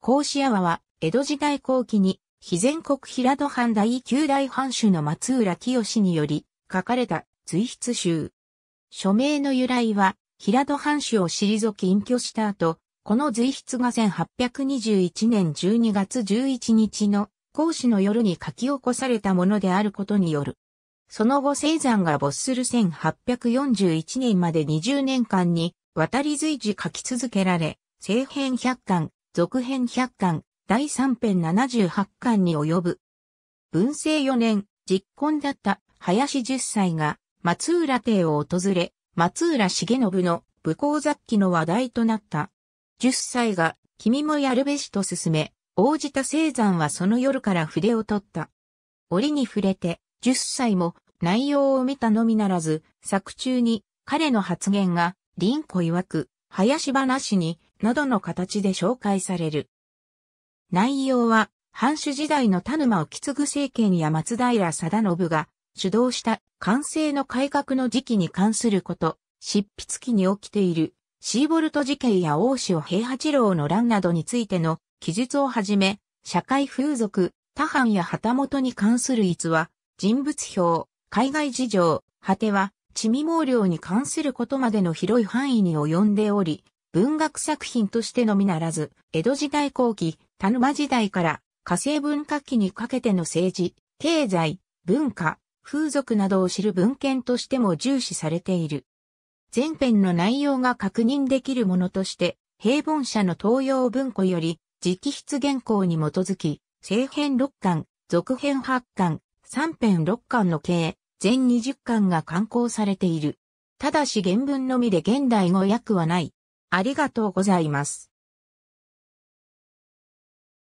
甲子屋は、江戸時代後期に、非全国平戸藩第九代藩主の松浦清により、書かれた随筆集。署名の由来は、平戸藩主を退き隠居した後、この随筆が1821年12月11日の講師の夜に書き起こされたものであることによる。その後青山が没する1841年まで20年間に渡り随時書き続けられ、政変百巻、続編100巻、第3編78巻に及ぶ。文政4年、実婚だった林10歳が松浦邸を訪れ、松浦重信の武功雑記の話題となった。10歳が君もやるべしと勧め、応じた青山はその夜から筆を取った。折に触れて、10歳も内容を見たのみならず、作中に彼の発言が、林子曰く、林話になどの形で紹介される。内容は、藩主時代の田沼沖継ぐ政権や松平定信が主導した完成の改革の時期に関すること、執筆期に起きているシーボルト事件や大塩平八郎の乱などについての記述をはじめ、社会風俗、他藩や旗本に関する逸話、人物表、海外事情、果ては、地味毛量に関することまでの広い範囲に及んでおり、文学作品としてのみならず、江戸時代後期、田沼時代から火星文化期にかけての政治、経済、文化、風俗などを知る文献としても重視されている。前編の内容が確認できるものとして、平凡社の東洋文庫より、直筆原稿に基づき、正編6巻、続編8巻、3編6巻の計、全20巻が刊行されている。ただし原文のみで現代語訳はない。ありがとうございます。